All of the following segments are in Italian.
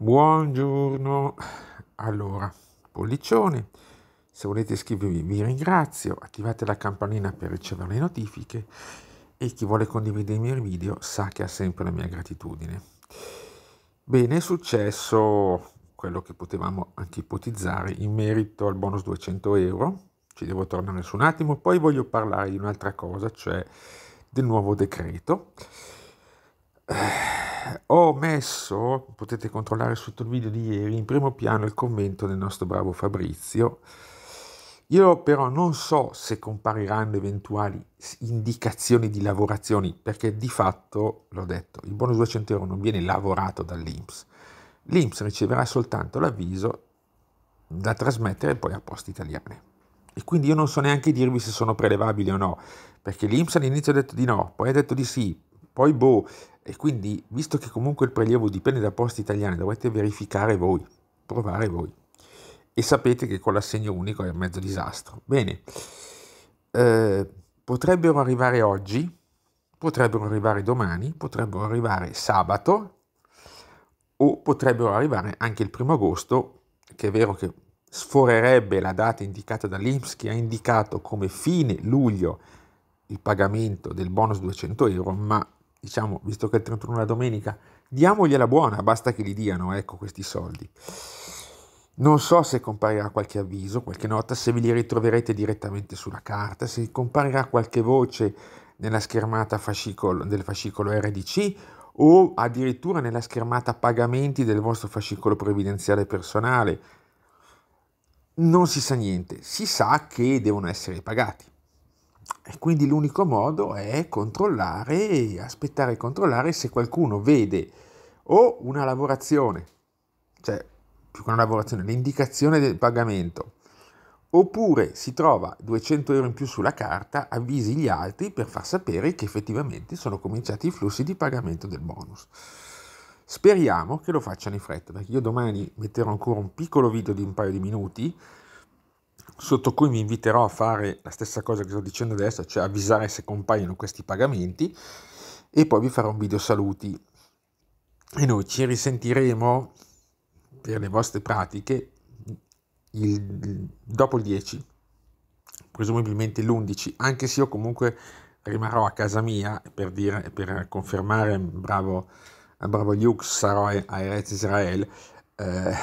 Buongiorno, allora, pollicione, se volete iscrivervi vi ringrazio, attivate la campanella per ricevere le notifiche e chi vuole condividere i miei video sa che ha sempre la mia gratitudine. Bene, è successo quello che potevamo anche ipotizzare in merito al bonus 200 euro, ci devo tornare su un attimo, poi voglio parlare di un'altra cosa, cioè del nuovo decreto. Eh ho messo, potete controllare sotto il video di ieri, in primo piano il commento del nostro bravo Fabrizio. Io però non so se compariranno eventuali indicazioni di lavorazioni, perché di fatto, l'ho detto, il bonus 200 euro non viene lavorato dall'INPS. L'INPS riceverà soltanto l'avviso da trasmettere poi a poste italiane. E quindi io non so neanche dirvi se sono prelevabili o no, perché l'INPS all'inizio ha detto di no, poi ha detto di sì, poi boh, e quindi, visto che comunque il prelievo dipende da poste italiane, dovete verificare voi, provare voi. E sapete che con l'assegno unico è un mezzo disastro. Bene, eh, potrebbero arrivare oggi, potrebbero arrivare domani, potrebbero arrivare sabato o potrebbero arrivare anche il primo agosto, che è vero che sforerebbe la data indicata dall'Inps che ha indicato come fine luglio il pagamento del bonus 200 euro, ma diciamo, visto che il 31 è la domenica, diamogliela buona, basta che gli diano, ecco, questi soldi. Non so se comparirà qualche avviso, qualche nota, se ve li ritroverete direttamente sulla carta, se comparirà qualche voce nella schermata fascicolo, del fascicolo RDC o addirittura nella schermata pagamenti del vostro fascicolo previdenziale personale. Non si sa niente, si sa che devono essere pagati. E quindi l'unico modo è controllare, aspettare e controllare se qualcuno vede o una lavorazione, cioè più che una lavorazione, l'indicazione del pagamento, oppure si trova 200 euro in più sulla carta, avvisi gli altri per far sapere che effettivamente sono cominciati i flussi di pagamento del bonus. Speriamo che lo facciano in fretta, perché io domani metterò ancora un piccolo video di un paio di minuti sotto cui vi inviterò a fare la stessa cosa che sto dicendo adesso, cioè avvisare se compaiono questi pagamenti e poi vi farò un video saluti. E noi ci risentiremo per le vostre pratiche il, dopo il 10, presumibilmente l'11, anche se io comunque rimarrò a casa mia per, dire, per confermare, bravo, bravo Luke, sarò a Erez Israel. Eh,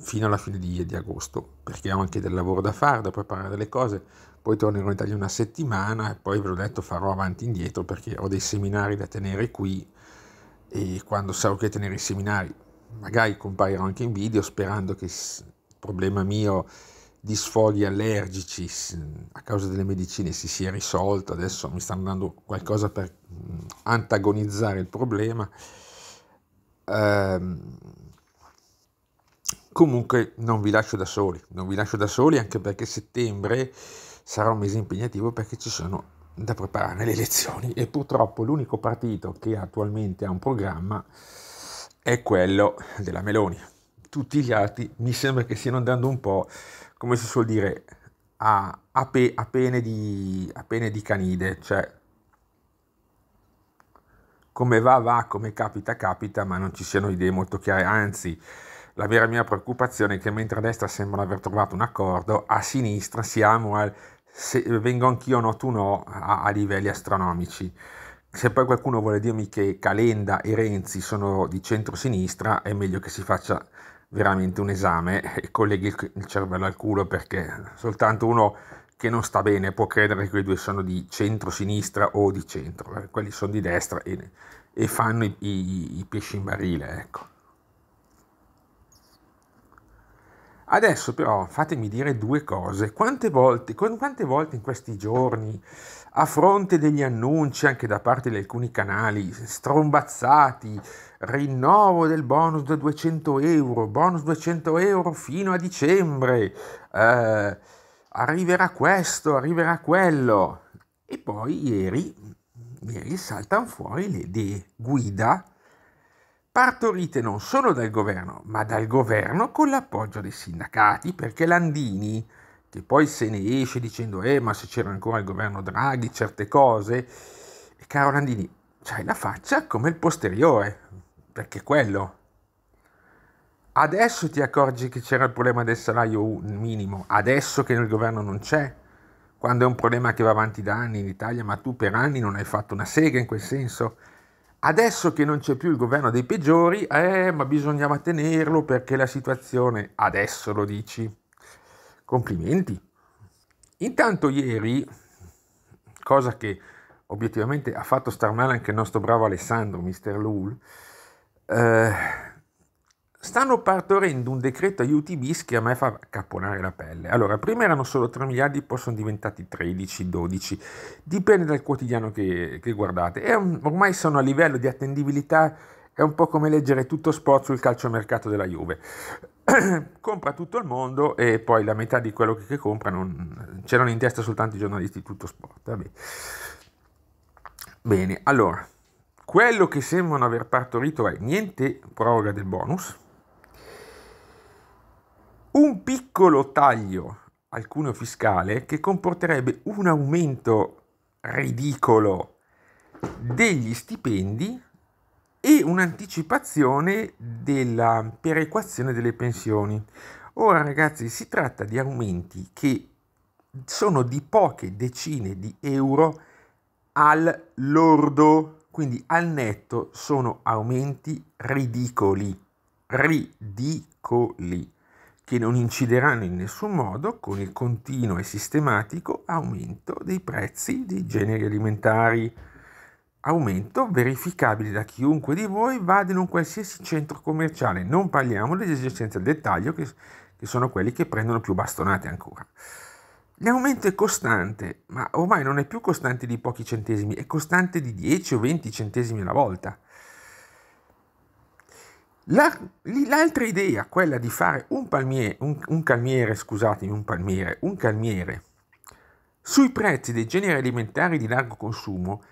fino alla fine di, di, agosto, perché ho anche del lavoro da fare, da preparare delle cose, poi tornerò in Italia una settimana e poi ve l'ho detto farò avanti e indietro perché ho dei seminari da tenere qui e quando sarò qui a tenere i seminari magari comparirò anche in video sperando che il problema mio di sfoghi allergici a causa delle medicine si sia risolto, adesso mi stanno dando qualcosa per mm, antagonizzare il problema. Ehm, Comunque non vi lascio da soli, non vi lascio da soli anche perché settembre sarà un mese impegnativo perché ci sono da preparare le elezioni e purtroppo l'unico partito che attualmente ha un programma è quello della Meloni. Tutti gli altri mi sembra che stiano andando un po', come si suol dire, a, a, pe, a, pene, di, a pene di canide, cioè come va va, come capita capita, ma non ci siano idee molto chiare, anzi la vera mia preoccupazione è che mentre a destra sembra aver trovato un accordo, a sinistra siamo al se vengo anch'io no tu no a, a livelli astronomici. Se poi qualcuno vuole dirmi che Calenda e Renzi sono di centro-sinistra, è meglio che si faccia veramente un esame e colleghi il cervello al culo perché soltanto uno che non sta bene può credere che quei due sono di centro-sinistra o di centro, quelli sono di destra e, e fanno i, i, i pesci in barile. Ecco. Adesso però fatemi dire due cose. Quante volte, quante volte, in questi giorni, a fronte degli annunci anche da parte di alcuni canali strombazzati, rinnovo del bonus da 200 euro, bonus 200 euro fino a dicembre, eh, arriverà questo, arriverà quello. E poi ieri, ieri saltano fuori le idee guida partorite non solo dal governo, ma dal governo con l'appoggio dei sindacati, perché Landini, che poi se ne esce dicendo eh ma se c'era ancora il governo Draghi, certe cose, e caro Landini, c'hai la faccia come il posteriore, perché quello. Adesso ti accorgi che c'era il problema del salario minimo, adesso che nel governo non c'è, quando è un problema che va avanti da anni in Italia, ma tu per anni non hai fatto una sega in quel senso. Adesso che non c'è più il governo dei peggiori, eh, ma bisognava tenerlo perché la situazione adesso lo dici. Complimenti. Intanto ieri, cosa che obiettivamente ha fatto star male anche il nostro bravo Alessandro, Mr. Lul, eh, stanno partorendo un decreto aiuti bis che a me fa caponare la pelle. Allora, prima erano solo 3 miliardi, poi sono diventati 13, 12, dipende dal quotidiano che, che guardate. E ormai sono a livello di attendibilità, è un po' come leggere tutto sport sul calciomercato della Juve. compra tutto il mondo e poi la metà di quello che compra non, c'erano in testa soltanto i giornalisti tutto sport. Vabbè. Bene, allora, quello che sembrano aver partorito è niente proroga del bonus, un piccolo taglio al cuneo fiscale che comporterebbe un aumento ridicolo degli stipendi e un'anticipazione della perequazione delle pensioni. Ora ragazzi si tratta di aumenti che sono di poche decine di euro al lordo, quindi al netto sono aumenti ridicoli, ridicoli che non incideranno in nessun modo con il continuo e sistematico aumento dei prezzi dei generi alimentari. Aumento verificabile da chiunque di voi vada in un qualsiasi centro commerciale, non parliamo delle esigenze al dettaglio che, che sono quelli che prendono più bastonate ancora. L'aumento è costante, ma ormai non è più costante di pochi centesimi, è costante di 10 o 20 centesimi alla volta l'altra idea, quella di fare un palmiere, un, un calmiere, scusatemi, un palmiere, un calmiere sui prezzi dei generi alimentari di largo consumo,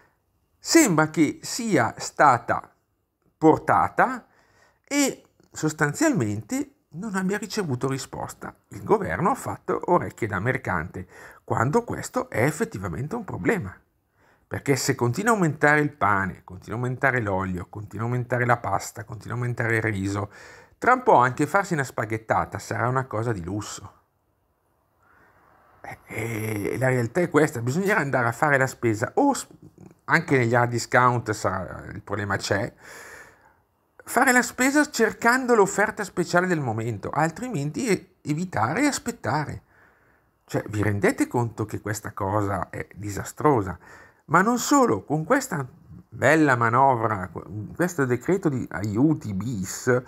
sembra che sia stata portata e sostanzialmente non abbia ricevuto risposta. Il governo ha fatto orecchie da mercante, quando questo è effettivamente un problema. Perché se continua a aumentare il pane, continua a aumentare l'olio, continua a aumentare la pasta, continua a aumentare il riso, tra un po' anche farsi una spaghettata sarà una cosa di lusso. E eh, eh, la realtà è questa, bisognerà andare a fare la spesa o anche negli hard discount sarà, il problema c'è, fare la spesa cercando l'offerta speciale del momento, altrimenti evitare e aspettare. Cioè, vi rendete conto che questa cosa è disastrosa? Ma non solo, con questa bella manovra, con questo decreto di aiuti bis,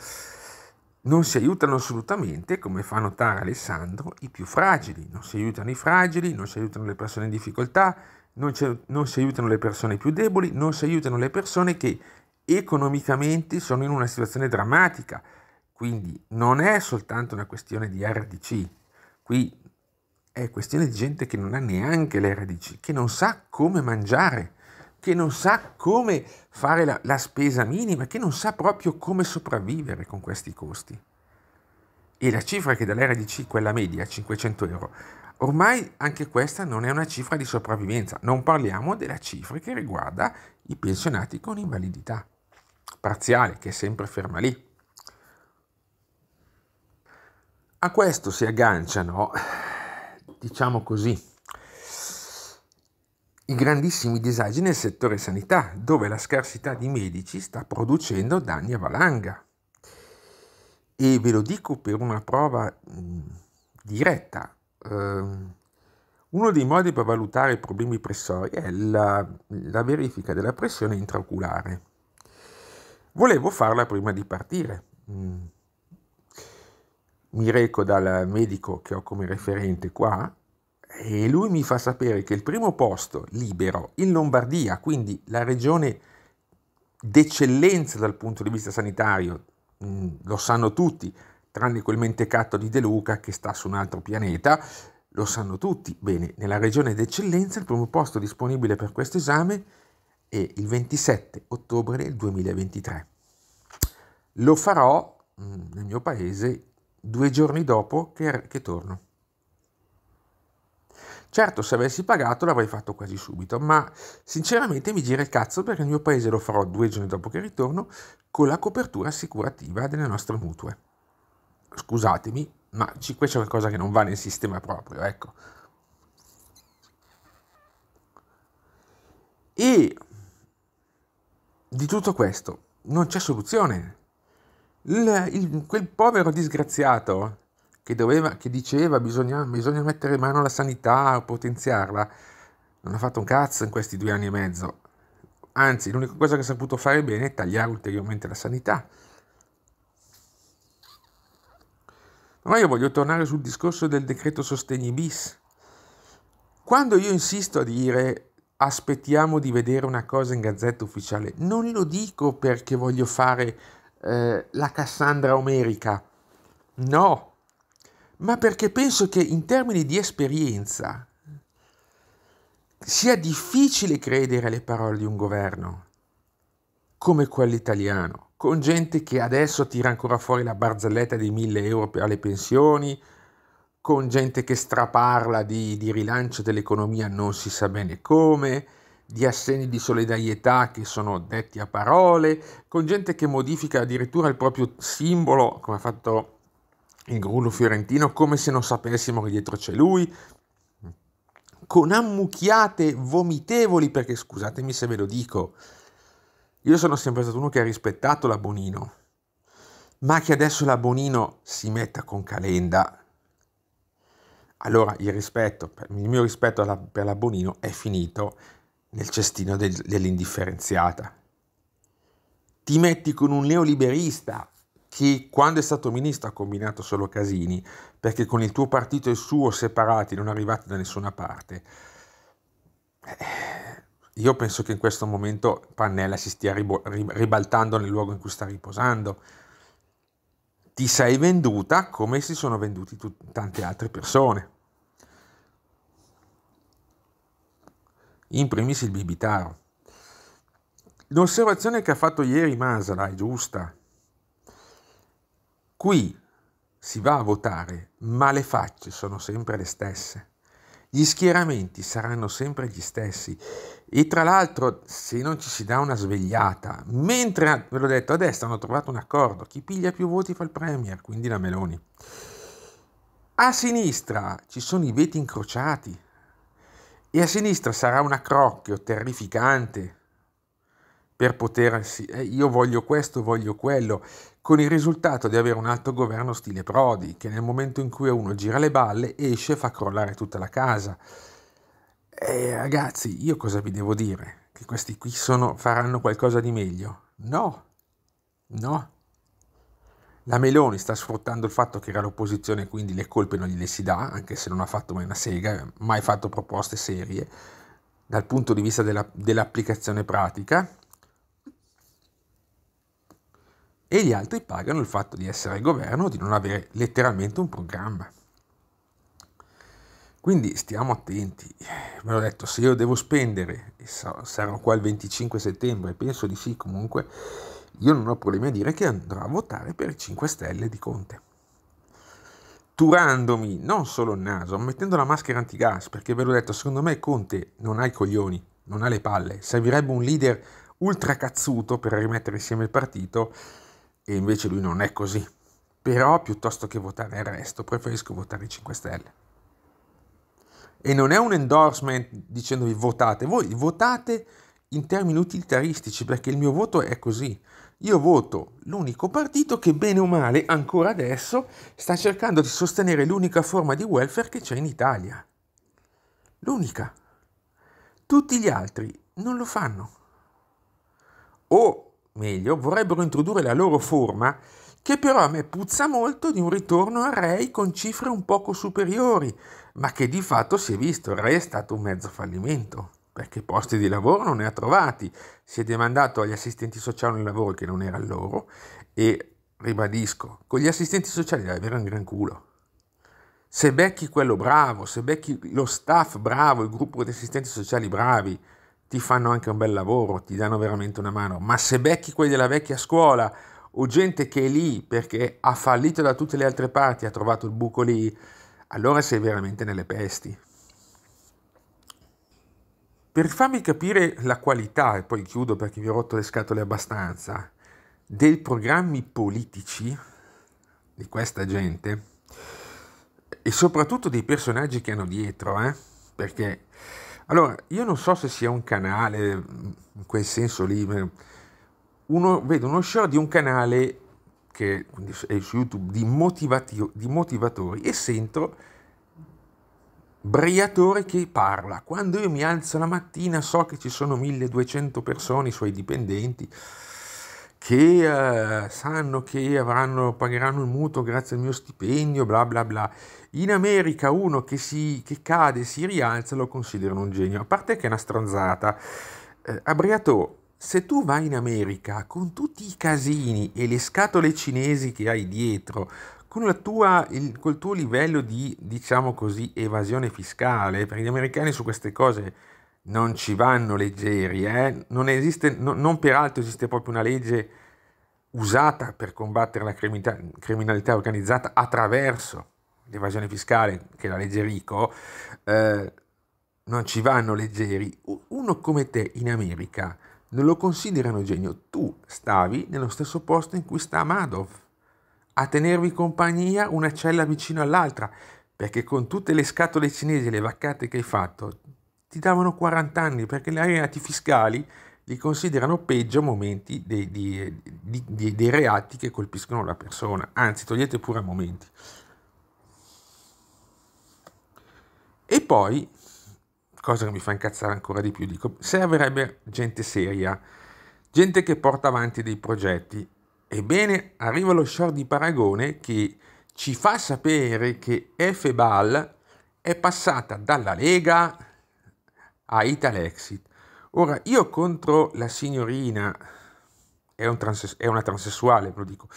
non si aiutano assolutamente, come fa notare Alessandro, i più fragili. Non si aiutano i fragili, non si aiutano le persone in difficoltà, non, non si aiutano le persone più deboli, non si aiutano le persone che economicamente sono in una situazione drammatica. Quindi non è soltanto una questione di RDC. Qui è questione di gente che non ha neanche le radici, che non sa come mangiare, che non sa come fare la, la spesa minima, che non sa proprio come sopravvivere con questi costi. E la cifra che dall'RDC, quella media, 500 euro, ormai anche questa non è una cifra di sopravvivenza, non parliamo della cifra che riguarda i pensionati con invalidità parziale, che è sempre ferma lì. A questo si agganciano diciamo così, i grandissimi disagi nel settore sanità, dove la scarsità di medici sta producendo danni a valanga. E ve lo dico per una prova mm, diretta. Ehm, uno dei modi per valutare i problemi pressori è la, la verifica della pressione intraoculare. Volevo farla prima di partire. Mm mi reco dal medico che ho come referente qua e lui mi fa sapere che il primo posto libero in Lombardia, quindi la regione d'eccellenza dal punto di vista sanitario, mm, lo sanno tutti, tranne quel mentecatto di De Luca che sta su un altro pianeta, lo sanno tutti. Bene, nella regione d'eccellenza il primo posto disponibile per questo esame è il 27 ottobre del 2023. Lo farò mm, nel mio paese due giorni dopo che, che torno. Certo, se avessi pagato l'avrei fatto quasi subito, ma sinceramente mi gira il cazzo perché il mio paese lo farò due giorni dopo che ritorno con la copertura assicurativa delle nostre mutue. Scusatemi, ma questo è qualcosa che non va nel sistema proprio, ecco. E di tutto questo non c'è soluzione il, il, quel povero disgraziato che, doveva, che diceva bisogna, bisogna mettere in mano alla sanità, potenziarla, non ha fatto un cazzo in questi due anni e mezzo. Anzi, l'unica cosa che ha saputo fare bene è tagliare ulteriormente la sanità. Ma io voglio tornare sul discorso del decreto sostegni bis. Quando io insisto a dire aspettiamo di vedere una cosa in gazzetta ufficiale, non lo dico perché voglio fare eh, la Cassandra omerica. No, ma perché penso che in termini di esperienza sia difficile credere alle parole di un governo come quello italiano, con gente che adesso tira ancora fuori la barzelletta di 1000 euro alle pensioni, con gente che straparla di, di rilancio dell'economia non si sa bene come, di assegni di solidarietà che sono detti a parole, con gente che modifica addirittura il proprio simbolo, come ha fatto il Grullo Fiorentino, come se non sapessimo che dietro c'è lui, con ammucchiate vomitevoli, perché scusatemi se ve lo dico, io sono sempre stato uno che ha rispettato la Bonino, ma che adesso la Bonino si metta con Calenda. Allora il rispetto, il mio rispetto per la Bonino è finito nel cestino del, dell'indifferenziata. Ti metti con un neoliberista che quando è stato ministro ha combinato solo casini, perché con il tuo partito e il suo separati non arrivate da nessuna parte. Eh, io penso che in questo momento Pannella si stia ribaltando nel luogo in cui sta riposando. Ti sei venduta come si sono venduti tante altre persone. in primis il Bibitaro. L'osservazione che ha fatto ieri Masala è giusta. Qui si va a votare, ma le facce sono sempre le stesse. Gli schieramenti saranno sempre gli stessi. E tra l'altro, se non ci si dà una svegliata, mentre, ve l'ho detto, a destra hanno trovato un accordo, chi piglia più voti fa il Premier, quindi la Meloni. A sinistra ci sono i veti incrociati, e a sinistra sarà un accrocchio terrificante per potersi, eh, io voglio questo, voglio quello, con il risultato di avere un alto governo stile Prodi, che nel momento in cui uno gira le balle esce e fa crollare tutta la casa. Eh, ragazzi, io cosa vi devo dire? Che questi qui sono, faranno qualcosa di meglio? No, no. La Meloni sta sfruttando il fatto che era l'opposizione, quindi le colpe non gliele si dà, anche se non ha fatto mai una sega, mai fatto proposte serie dal punto di vista della, dell'applicazione pratica. E gli altri pagano il fatto di essere al governo, di non avere letteralmente un programma. Quindi stiamo attenti. Ve l'ho detto, se io devo spendere, sarò qua il 25 settembre, penso di sì comunque, io non ho problemi a dire che andrò a votare per i 5 Stelle di Conte. Turandomi non solo il naso, mettendo la maschera antigas, perché ve l'ho detto, secondo me Conte non ha i coglioni, non ha le palle, servirebbe un leader ultra cazzuto per rimettere insieme il partito e invece lui non è così. Però piuttosto che votare il resto, preferisco votare i 5 Stelle. E non è un endorsement dicendovi votate, voi votate in termini utilitaristici perché il mio voto è così io voto l'unico partito che bene o male ancora adesso sta cercando di sostenere l'unica forma di welfare che c'è in Italia. L'unica. Tutti gli altri non lo fanno. O, meglio, vorrebbero introdurre la loro forma, che però a me puzza molto di un ritorno a Ray con cifre un poco superiori, ma che di fatto si è visto, il Ray è stato un mezzo fallimento perché posti di lavoro non ne ha trovati, si è demandato agli assistenti sociali un lavoro che non era il loro e ribadisco, con gli assistenti sociali deve avere un gran culo. Se becchi quello bravo, se becchi lo staff bravo, il gruppo di assistenti sociali bravi, ti fanno anche un bel lavoro, ti danno veramente una mano, ma se becchi quelli della vecchia scuola o gente che è lì perché ha fallito da tutte le altre parti, ha trovato il buco lì, allora sei veramente nelle pesti. Per farmi capire la qualità, e poi chiudo perché vi ho rotto le scatole abbastanza, dei programmi politici di questa gente e soprattutto dei personaggi che hanno dietro, eh? perché allora io non so se sia un canale, in quel senso lì, uno, vedo uno show di un canale che è su YouTube di, motivati- di motivatori e sento Briatore che parla. Quando io mi alzo la mattina so che ci sono 1200 persone, i suoi dipendenti, che eh, sanno che avranno, pagheranno il mutuo grazie al mio stipendio, bla bla bla. In America uno che, si, che cade, si rialza, lo considerano un genio. A parte che è una stronzata. Eh, a Briatore, se tu vai in America con tutti i casini e le scatole cinesi che hai dietro, con tua, il, col tuo livello di, diciamo così, evasione fiscale, perché gli americani su queste cose non ci vanno leggeri, eh? non, esiste, no, non peraltro esiste proprio una legge usata per combattere la criminalità, criminalità organizzata attraverso l'evasione fiscale, che è la legge Rico, eh, non ci vanno leggeri. Uno come te in America non lo considerano genio, tu stavi nello stesso posto in cui sta Madoff a tenervi compagnia una cella vicino all'altra, perché con tutte le scatole cinesi e le vaccate che hai fatto, ti davano 40 anni, perché gli reati fiscali li considerano peggio momenti dei, dei, dei, dei reati che colpiscono la persona, anzi togliete pure a momenti. E poi, cosa che mi fa incazzare ancora di più, dico, servirebbe gente seria, gente che porta avanti dei progetti Ebbene, arriva lo short di paragone che ci fa sapere che Efebal è passata dalla Lega a Italexit. Ora, io contro la signorina, è, un transes- è una transessuale, ve lo dico,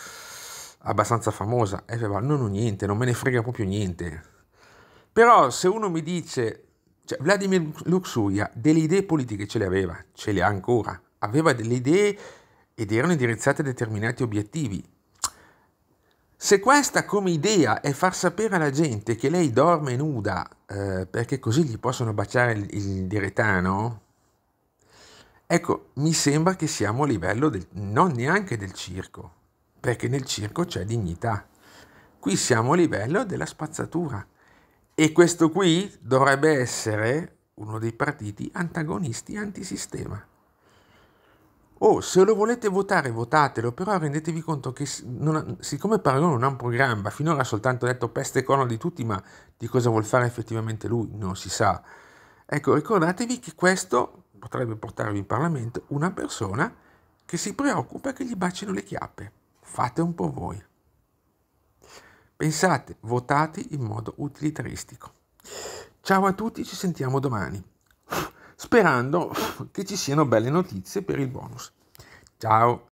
abbastanza famosa, Efebal, non ho niente, non me ne frega proprio niente. Però se uno mi dice, cioè, Vladimir Luxuria delle idee politiche ce le aveva, ce le ha ancora, aveva delle idee ed erano indirizzate a determinati obiettivi. Se questa come idea è far sapere alla gente che lei dorme nuda eh, perché così gli possono baciare il, il diretano, ecco, mi sembra che siamo a livello del, non neanche del circo, perché nel circo c'è dignità. Qui siamo a livello della spazzatura e questo qui dovrebbe essere uno dei partiti antagonisti antisistema. Oh, se lo volete votare, votatelo, però rendetevi conto che ha, siccome Paragone non ha un programma, finora ha soltanto detto peste e cono di tutti, ma di cosa vuol fare effettivamente lui non si sa. Ecco, ricordatevi che questo potrebbe portarvi in Parlamento una persona che si preoccupa che gli bacino le chiappe. Fate un po' voi. Pensate, votate in modo utilitaristico. Ciao a tutti, ci sentiamo domani sperando che ci siano belle notizie per il bonus. Ciao!